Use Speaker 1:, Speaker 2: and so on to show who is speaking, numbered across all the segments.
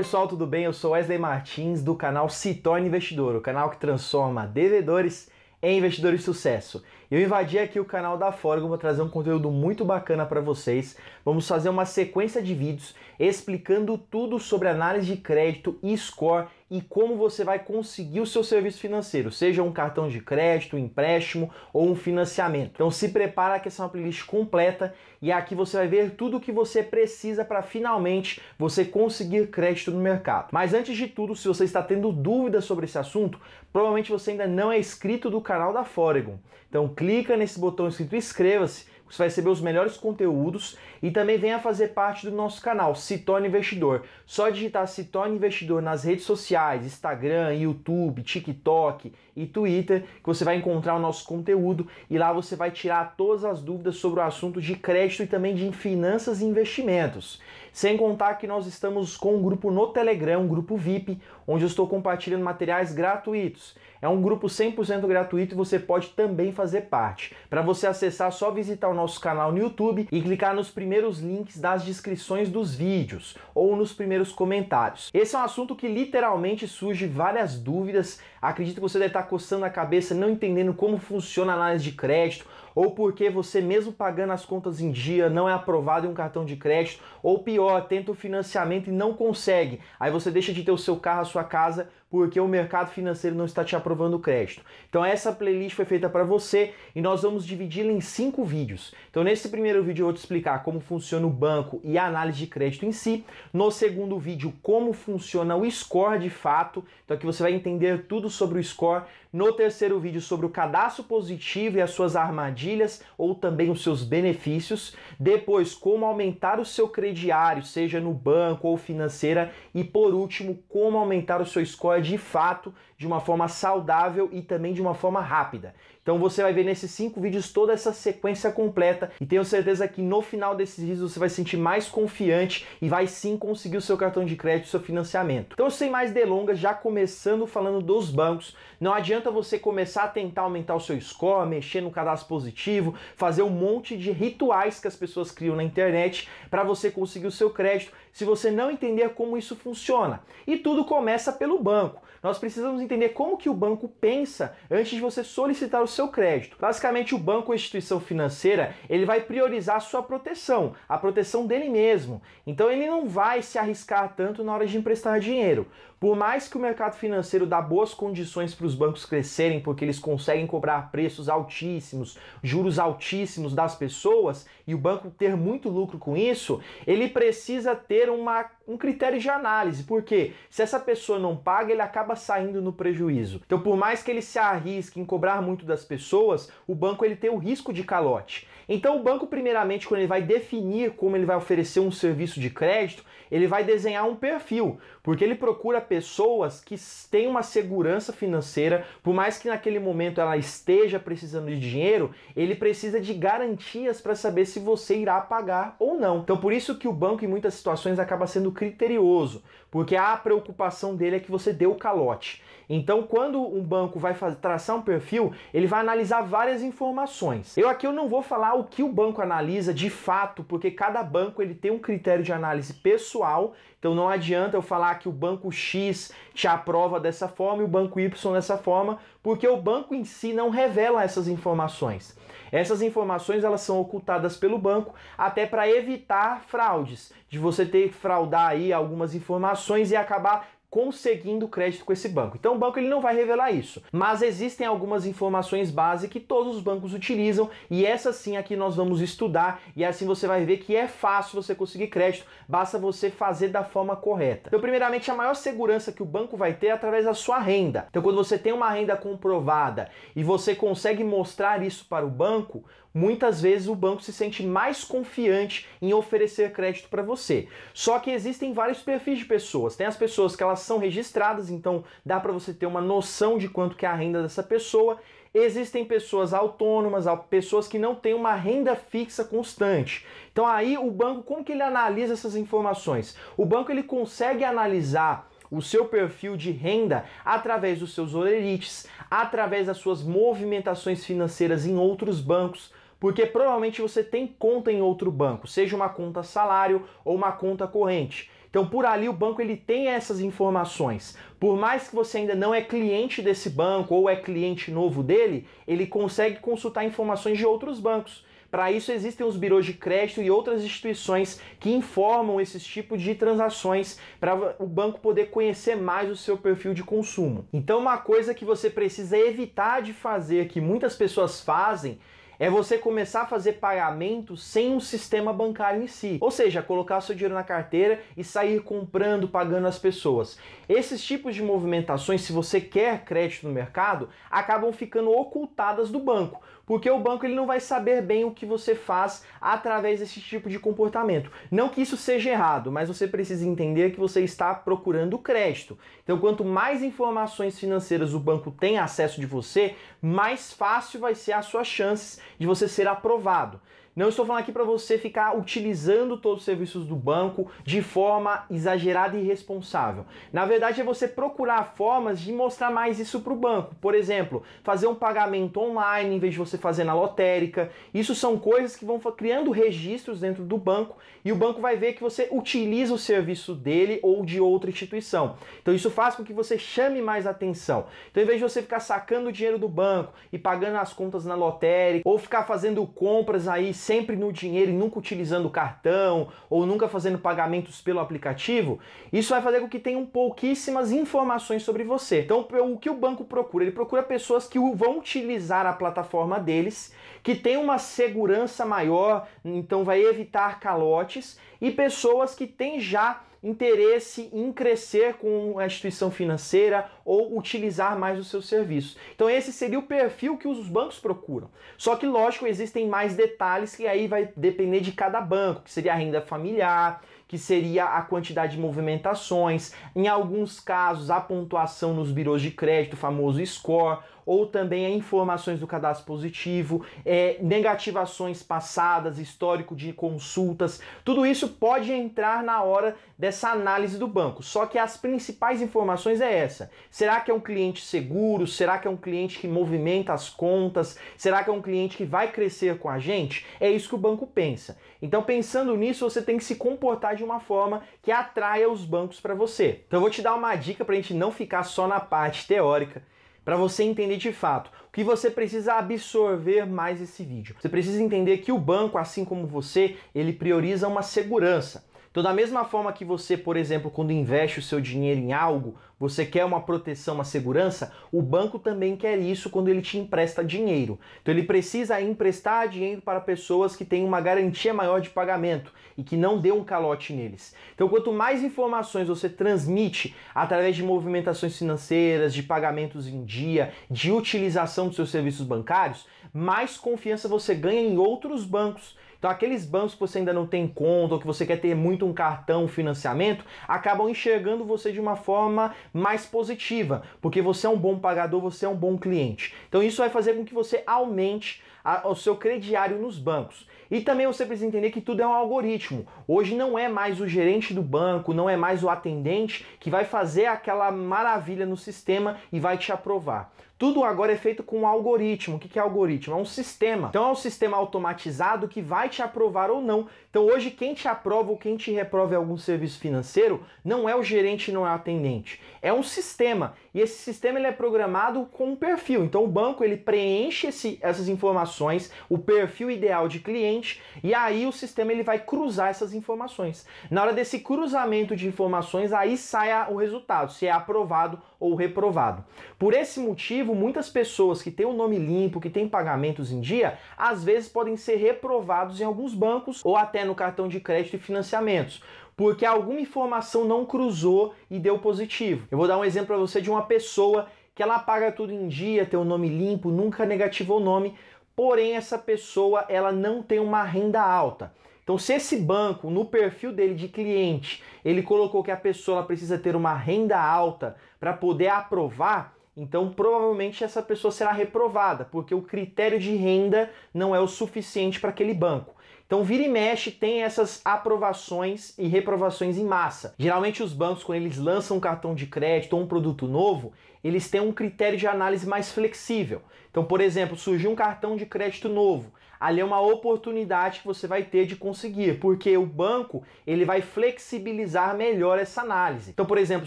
Speaker 1: pessoal, tudo bem? Eu sou Wesley Martins do canal Se Torne Investidor, o canal que transforma devedores em investidores de sucesso. Eu invadi aqui o canal da Forgo, vou trazer um conteúdo muito bacana para vocês. Vamos fazer uma sequência de vídeos explicando tudo sobre análise de crédito e score e como você vai conseguir o seu serviço financeiro, seja um cartão de crédito, um empréstimo ou um financiamento. Então se prepara que essa é uma playlist completa e aqui você vai ver tudo o que você precisa para finalmente você conseguir crédito no mercado. Mas antes de tudo, se você está tendo dúvidas sobre esse assunto, provavelmente você ainda não é inscrito do canal da Foregon. Então clica nesse botão escrito inscreva-se você vai receber os melhores conteúdos e também venha fazer parte do nosso canal, se torne investidor. Só digitar se torne investidor nas redes sociais, Instagram, YouTube, TikTok e Twitter, que você vai encontrar o nosso conteúdo e lá você vai tirar todas as dúvidas sobre o assunto de crédito e também de finanças e investimentos. Sem contar que nós estamos com um grupo no Telegram, um grupo VIP, onde eu estou compartilhando materiais gratuitos. É um grupo 100% gratuito e você pode também fazer parte. Para você acessar, é só visitar o nosso canal no YouTube e clicar nos primeiros links das descrições dos vídeos ou nos primeiros comentários. Esse é um assunto que literalmente surge várias dúvidas. Acredito que você deve estar coçando a cabeça, não entendendo como funciona a análise de crédito ou porque você mesmo pagando as contas em dia não é aprovado em um cartão de crédito, ou pior, tenta o financiamento e não consegue. Aí você deixa de ter o seu carro, a sua casa porque o mercado financeiro não está te aprovando o crédito. Então essa playlist foi feita para você e nós vamos dividi-la em cinco vídeos. Então nesse primeiro vídeo eu vou te explicar como funciona o banco e a análise de crédito em si. No segundo vídeo como funciona o score de fato. Então aqui você vai entender tudo sobre o score. No terceiro vídeo sobre o cadastro positivo e as suas armadilhas ou também os seus benefícios. Depois como aumentar o seu crediário, seja no banco ou financeira e por último como aumentar o seu score de fato de uma forma saudável e também de uma forma rápida. Então você vai ver nesses cinco vídeos toda essa sequência completa e tenho certeza que no final desses vídeos você vai se sentir mais confiante e vai sim conseguir o seu cartão de crédito, seu financiamento. Então sem mais delongas, já começando falando dos bancos, não adianta você começar a tentar aumentar o seu score, mexer no cadastro positivo, fazer um monte de rituais que as pessoas criam na internet para você conseguir o seu crédito, se você não entender como isso funciona. E tudo começa pelo banco. Nós precisamos entender como que o banco pensa antes de você solicitar o seu crédito. Basicamente, o banco ou instituição financeira, ele vai priorizar a sua proteção, a proteção dele mesmo. Então ele não vai se arriscar tanto na hora de emprestar dinheiro. Por mais que o mercado financeiro dá boas condições para os bancos crescerem, porque eles conseguem cobrar preços altíssimos, juros altíssimos das pessoas e o banco ter muito lucro com isso, ele precisa ter uma, um critério de análise, porque se essa pessoa não paga, ele acaba saindo no prejuízo. Então, por mais que ele se arrisque em cobrar muito das pessoas, o banco ele tem o risco de calote. Então, o banco, primeiramente, quando ele vai definir como ele vai oferecer um serviço de crédito, ele vai desenhar um perfil, porque ele procura pessoas que têm uma segurança financeira, por mais que naquele momento ela esteja precisando de dinheiro, ele precisa de garantias para saber se você irá pagar ou não. Então, por isso que o banco, em muitas situações, acaba sendo criterioso, porque a preocupação dele é que você dê o calote. Então, quando um banco vai traçar um perfil, ele vai analisar várias informações. Eu aqui eu não vou falar o que o banco analisa de fato, porque cada banco ele tem um critério de análise pessoal. Então, não adianta eu falar que o banco X te aprova dessa forma e o banco Y dessa forma, porque o banco em si não revela essas informações. Essas informações elas são ocultadas pelo banco até para evitar fraudes, de você ter que fraudar aí algumas informações e acabar conseguindo crédito com esse banco. Então o banco ele não vai revelar isso, mas existem algumas informações base que todos os bancos utilizam e essa sim aqui nós vamos estudar e assim você vai ver que é fácil você conseguir crédito, basta você fazer da forma correta. Então primeiramente a maior segurança que o banco vai ter é através da sua renda. Então quando você tem uma renda comprovada e você consegue mostrar isso para o banco, muitas vezes o banco se sente mais confiante em oferecer crédito para você. Só que existem vários perfis de pessoas. Tem as pessoas que elas são registradas, então dá para você ter uma noção de quanto que é a renda dessa pessoa. Existem pessoas autônomas, pessoas que não têm uma renda fixa constante. Então aí o banco, como que ele analisa essas informações? O banco ele consegue analisar o seu perfil de renda através dos seus olerites, através das suas movimentações financeiras em outros bancos, porque provavelmente você tem conta em outro banco, seja uma conta salário ou uma conta corrente. Então por ali o banco ele tem essas informações. Por mais que você ainda não é cliente desse banco ou é cliente novo dele, ele consegue consultar informações de outros bancos. Para isso existem os birôs de crédito e outras instituições que informam esses tipos de transações para o banco poder conhecer mais o seu perfil de consumo. Então uma coisa que você precisa evitar de fazer, que muitas pessoas fazem, é você começar a fazer pagamento sem um sistema bancário em si. Ou seja, colocar seu dinheiro na carteira e sair comprando, pagando as pessoas. Esses tipos de movimentações, se você quer crédito no mercado, acabam ficando ocultadas do banco porque o banco ele não vai saber bem o que você faz através desse tipo de comportamento. Não que isso seja errado, mas você precisa entender que você está procurando crédito. Então, quanto mais informações financeiras o banco tem acesso de você, mais fácil vai ser as suas chances de você ser aprovado. Não estou falando aqui para você ficar utilizando todos os serviços do banco de forma exagerada e irresponsável. Na verdade, é você procurar formas de mostrar mais isso para o banco. Por exemplo, fazer um pagamento online em vez de você fazer na lotérica. Isso são coisas que vão criando registros dentro do banco e o banco vai ver que você utiliza o serviço dele ou de outra instituição. Então, isso faz com que você chame mais atenção. Então, em vez de você ficar sacando o dinheiro do banco e pagando as contas na lotérica ou ficar fazendo compras aí sempre no dinheiro e nunca utilizando cartão ou nunca fazendo pagamentos pelo aplicativo, isso vai fazer com que tenham pouquíssimas informações sobre você. Então, o que o banco procura? Ele procura pessoas que vão utilizar a plataforma deles, que tem uma segurança maior, então vai evitar calotes e pessoas que têm já interesse em crescer com a instituição financeira ou utilizar mais os seus serviços. Então esse seria o perfil que os bancos procuram. Só que lógico, existem mais detalhes que aí vai depender de cada banco, que seria a renda familiar, que seria a quantidade de movimentações, em alguns casos a pontuação nos birôs de crédito, o famoso score, ou também informações do cadastro positivo, é, negativações passadas, histórico de consultas, tudo isso pode entrar na hora dessa análise do banco. Só que as principais informações é essa: será que é um cliente seguro? Será que é um cliente que movimenta as contas? Será que é um cliente que vai crescer com a gente? É isso que o banco pensa. Então, pensando nisso, você tem que se comportar de uma forma que atraia os bancos para você. Então, eu vou te dar uma dica para a gente não ficar só na parte teórica para você entender de fato o que você precisa absorver mais esse vídeo. Você precisa entender que o banco, assim como você, ele prioriza uma segurança. Então, da mesma forma que você, por exemplo, quando investe o seu dinheiro em algo, você quer uma proteção, uma segurança, o banco também quer isso quando ele te empresta dinheiro. Então, ele precisa emprestar dinheiro para pessoas que têm uma garantia maior de pagamento e que não dê um calote neles. Então, quanto mais informações você transmite através de movimentações financeiras, de pagamentos em dia, de utilização dos seus serviços bancários, mais confiança você ganha em outros bancos. Então, aqueles bancos que você ainda não tem conta ou que você quer ter muito um cartão, um financiamento, acabam enxergando você de uma forma mais positiva, porque você é um bom pagador, você é um bom cliente. Então, isso vai fazer com que você aumente a, o seu crediário nos bancos. E também você precisa entender que tudo é um algoritmo. Hoje não é mais o gerente do banco, não é mais o atendente que vai fazer aquela maravilha no sistema e vai te aprovar. Tudo agora é feito com um algoritmo. O que é algoritmo? É um sistema. Então é um sistema automatizado que vai te aprovar ou não. Então hoje quem te aprova ou quem te reprova em algum serviço financeiro não é o gerente, não é o atendente. É um sistema. E esse sistema ele é programado com um perfil. Então o banco ele preenche esse, essas informações, o perfil ideal de cliente, e aí o sistema ele vai cruzar essas informações. Na hora desse cruzamento de informações, aí sai o resultado, se é aprovado ou reprovado. Por esse motivo, motivo, muitas pessoas que têm o nome limpo, que têm pagamentos em dia, às vezes podem ser reprovados em alguns bancos ou até no cartão de crédito e financiamentos porque alguma informação não cruzou e deu positivo. Eu vou dar um exemplo para você de uma pessoa que ela paga tudo em dia, tem o um nome limpo, nunca negativou o nome, porém essa pessoa ela não tem uma renda alta. Então, se esse banco, no perfil dele de cliente, ele colocou que a pessoa precisa ter uma renda alta para poder aprovar, então, provavelmente essa pessoa será reprovada, porque o critério de renda não é o suficiente para aquele banco. Então, vira e mexe tem essas aprovações e reprovações em massa. Geralmente, os bancos, quando eles lançam um cartão de crédito ou um produto novo, eles têm um critério de análise mais flexível. Então, por exemplo, surgiu um cartão de crédito novo ali é uma oportunidade que você vai ter de conseguir, porque o banco ele vai flexibilizar melhor essa análise. Então, por exemplo,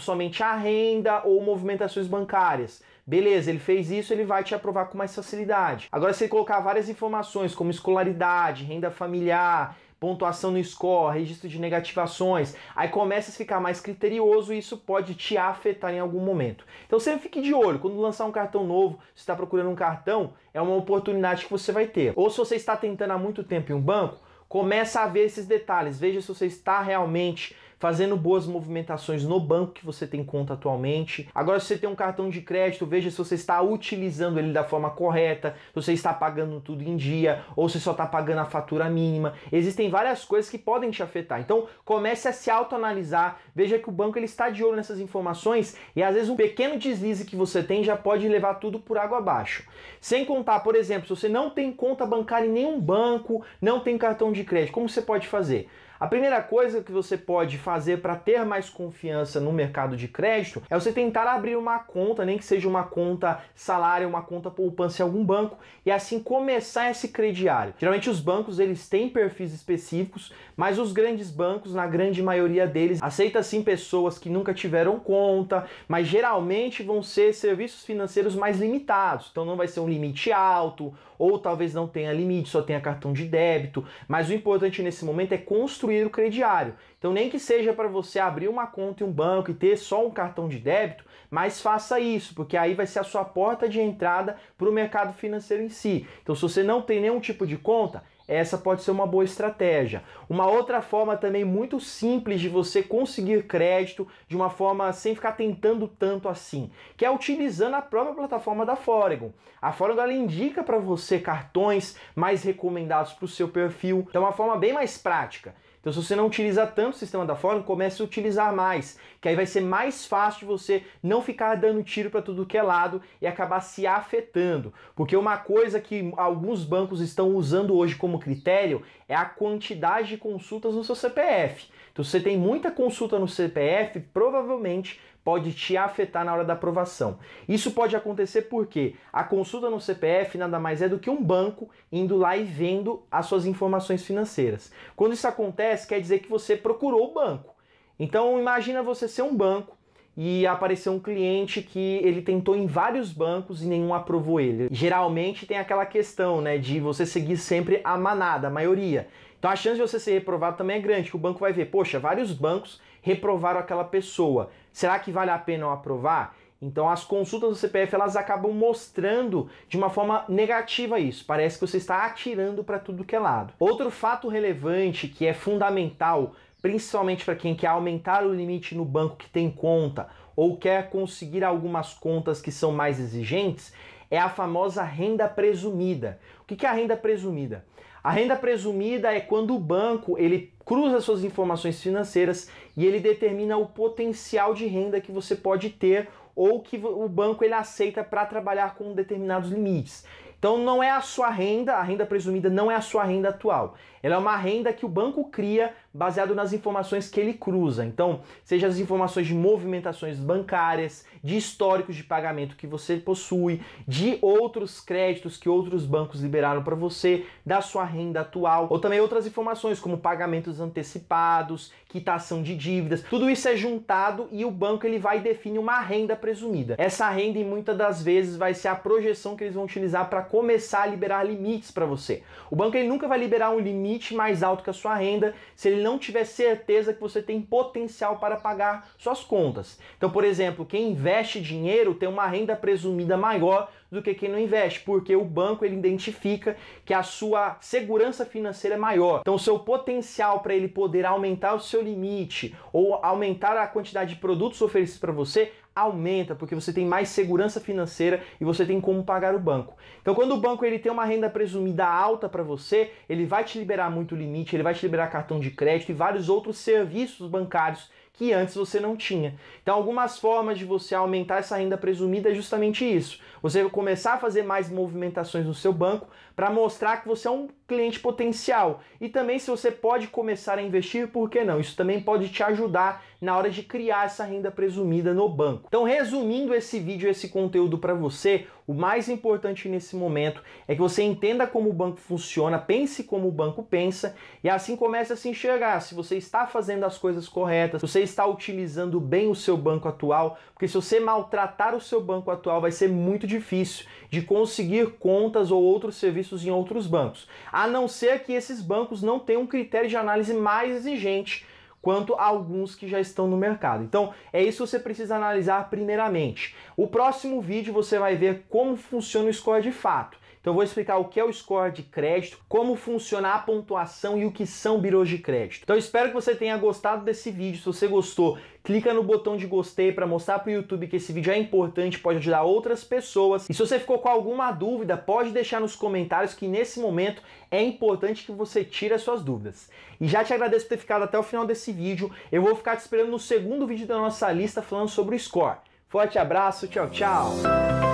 Speaker 1: somente a renda ou movimentações bancárias. Beleza, ele fez isso, ele vai te aprovar com mais facilidade. Agora, se ele colocar várias informações como escolaridade, renda familiar, pontuação no score, registro de negativações, aí começa a ficar mais criterioso e isso pode te afetar em algum momento. Então sempre fique de olho, quando lançar um cartão novo, se está procurando um cartão, é uma oportunidade que você vai ter. Ou se você está tentando há muito tempo em um banco, começa a ver esses detalhes, veja se você está realmente fazendo boas movimentações no banco que você tem conta atualmente. Agora, se você tem um cartão de crédito, veja se você está utilizando ele da forma correta, se você está pagando tudo em dia ou se só está pagando a fatura mínima. Existem várias coisas que podem te afetar. Então, comece a se autoanalisar, veja que o banco ele está de olho nessas informações e às vezes um pequeno deslize que você tem já pode levar tudo por água abaixo. Sem contar, por exemplo, se você não tem conta bancária em nenhum banco, não tem cartão de crédito, como você pode fazer? A primeira coisa que você pode fazer para ter mais confiança no mercado de crédito é você tentar abrir uma conta, nem que seja uma conta salário, uma conta poupança em algum banco e assim começar esse crediário. Geralmente os bancos eles têm perfis específicos, mas os grandes bancos, na grande maioria deles, aceita sim pessoas que nunca tiveram conta, mas geralmente vão ser serviços financeiros mais limitados. Então não vai ser um limite alto ou talvez não tenha limite, só tenha cartão de débito, mas o importante nesse momento é construir construir o crediário. Então, nem que seja para você abrir uma conta em um banco e ter só um cartão de débito, mas faça isso, porque aí vai ser a sua porta de entrada para o mercado financeiro em si. Então, se você não tem nenhum tipo de conta, essa pode ser uma boa estratégia. Uma outra forma também muito simples de você conseguir crédito de uma forma sem ficar tentando tanto assim, que é utilizando a própria plataforma da Foregon. A Foregon ela indica para você cartões mais recomendados para o seu perfil, então é uma forma bem mais prática. Então, se você não utilizar tanto o sistema da forma comece a utilizar mais, que aí vai ser mais fácil de você não ficar dando tiro para tudo que é lado e acabar se afetando. Porque uma coisa que alguns bancos estão usando hoje como critério é a quantidade de consultas no seu CPF. Então, se você tem muita consulta no CPF, provavelmente pode te afetar na hora da aprovação. Isso pode acontecer porque a consulta no CPF nada mais é do que um banco indo lá e vendo as suas informações financeiras. Quando isso acontece, quer dizer que você procurou o banco. Então imagina você ser um banco e apareceu um cliente que ele tentou em vários bancos e nenhum aprovou ele. Geralmente tem aquela questão, né, de você seguir sempre a manada, a maioria. Então a chance de você ser reprovado também é grande, que o banco vai ver, poxa, vários bancos reprovaram aquela pessoa. Será que vale a pena eu aprovar? Então as consultas do CPF elas acabam mostrando de uma forma negativa isso. Parece que você está atirando para tudo que é lado. Outro fato relevante que é fundamental, principalmente para quem quer aumentar o limite no banco que tem conta ou quer conseguir algumas contas que são mais exigentes, é a famosa renda presumida. O que é a renda presumida? A renda presumida é quando o banco ele cruza suas informações financeiras e ele determina o potencial de renda que você pode ter ou que o banco ele aceita para trabalhar com determinados limites. Então não é a sua renda, a renda presumida não é a sua renda atual. Ela é uma renda que o banco cria baseado nas informações que ele cruza. Então, seja as informações de movimentações bancárias, de históricos de pagamento que você possui, de outros créditos que outros bancos liberaram para você, da sua renda atual, ou também outras informações como pagamentos antecipados, quitação de dívidas. Tudo isso é juntado e o banco ele vai definir uma renda presumida. Essa renda, muitas das vezes, vai ser a projeção que eles vão utilizar para começar a liberar limites para você. O banco ele nunca vai liberar um limite mais alto que a sua renda se ele não tiver certeza que você tem potencial para pagar suas contas. Então, por exemplo, quem investe dinheiro tem uma renda presumida maior do que quem não investe, porque o banco ele identifica que a sua segurança financeira é maior. Então, o seu potencial para ele poder aumentar o seu limite ou aumentar a quantidade de produtos oferecidos para você aumenta, porque você tem mais segurança financeira e você tem como pagar o banco. Então, quando o banco ele tem uma renda presumida alta para você, ele vai te liberar muito limite, ele vai te liberar cartão de crédito e vários outros serviços bancários que antes você não tinha. Então, algumas formas de você aumentar essa renda presumida é justamente isso. Você começar a fazer mais movimentações no seu banco para mostrar que você é um cliente potencial. E também se você pode começar a investir, por que não? Isso também pode te ajudar na hora de criar essa renda presumida no banco. Então, resumindo esse vídeo, esse conteúdo para você, o mais importante nesse momento é que você entenda como o banco funciona, pense como o banco pensa e assim comece a se enxergar se você está fazendo as coisas corretas, se você está utilizando bem o seu banco atual, porque se você maltratar o seu banco atual vai ser muito difícil de conseguir contas ou outros serviços em outros bancos a não ser que esses bancos não tenham um critério de análise mais exigente quanto a alguns que já estão no mercado. Então, é isso que você precisa analisar primeiramente. O próximo vídeo você vai ver como funciona o score de fato. Então eu vou explicar o que é o score de crédito, como funciona a pontuação e o que são birôs de crédito. Então espero que você tenha gostado desse vídeo. Se você gostou, clica no botão de gostei para mostrar para o YouTube que esse vídeo é importante, pode ajudar outras pessoas. E se você ficou com alguma dúvida, pode deixar nos comentários que nesse momento é importante que você tire as suas dúvidas. E já te agradeço por ter ficado até o final desse vídeo. Eu vou ficar te esperando no segundo vídeo da nossa lista falando sobre o score. Forte abraço, tchau, tchau!